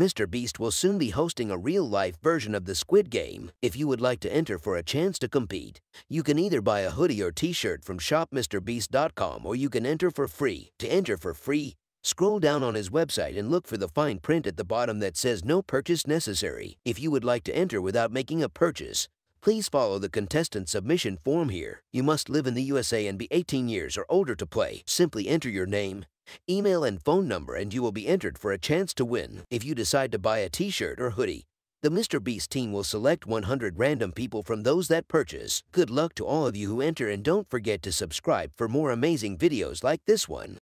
Mr. Beast will soon be hosting a real-life version of the Squid Game. If you would like to enter for a chance to compete, you can either buy a hoodie or t-shirt from shopmrbeast.com or you can enter for free. To enter for free, Scroll down on his website and look for the fine print at the bottom that says no purchase necessary. If you would like to enter without making a purchase, please follow the contestant submission form here. You must live in the USA and be 18 years or older to play. Simply enter your name, email and phone number and you will be entered for a chance to win if you decide to buy a t-shirt or hoodie. The Mr. Beast team will select 100 random people from those that purchase. Good luck to all of you who enter and don't forget to subscribe for more amazing videos like this one.